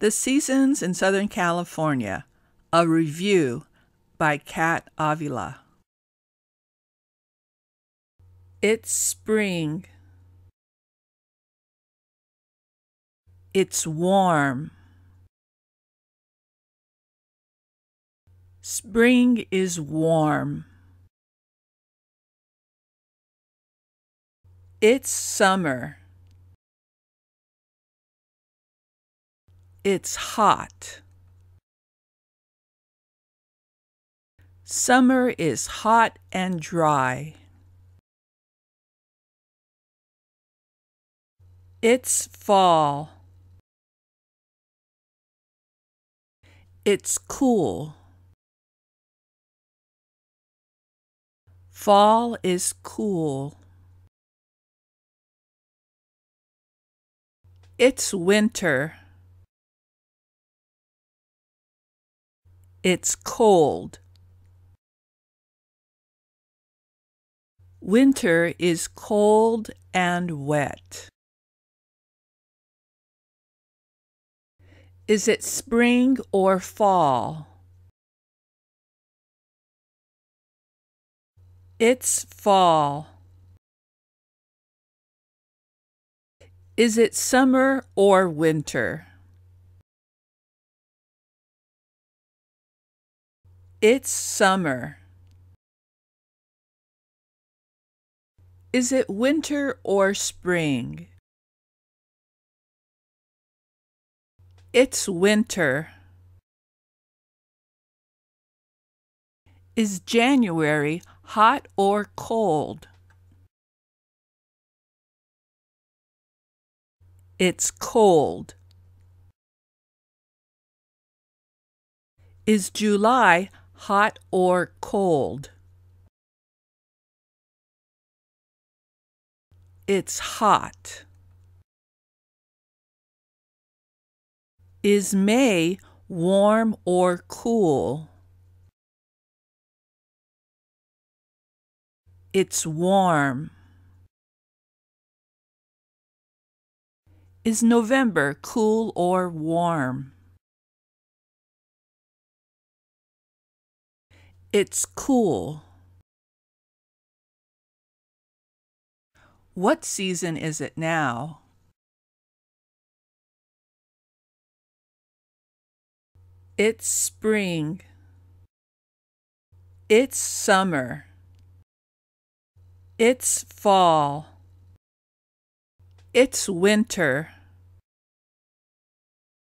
The Seasons in Southern California, a review by Kat Avila. It's spring. It's warm. Spring is warm. It's summer. It's hot. Summer is hot and dry. It's fall. It's cool. Fall is cool. It's winter. It's cold. Winter is cold and wet. Is it spring or fall? It's fall. Is it summer or winter? It's summer. Is it winter or spring? It's winter. Is January hot or cold? It's cold. Is July hot or cold. It's hot. Is May warm or cool? It's warm. Is November cool or warm? It's cool. What season is it now? It's spring. It's summer. It's fall. It's winter.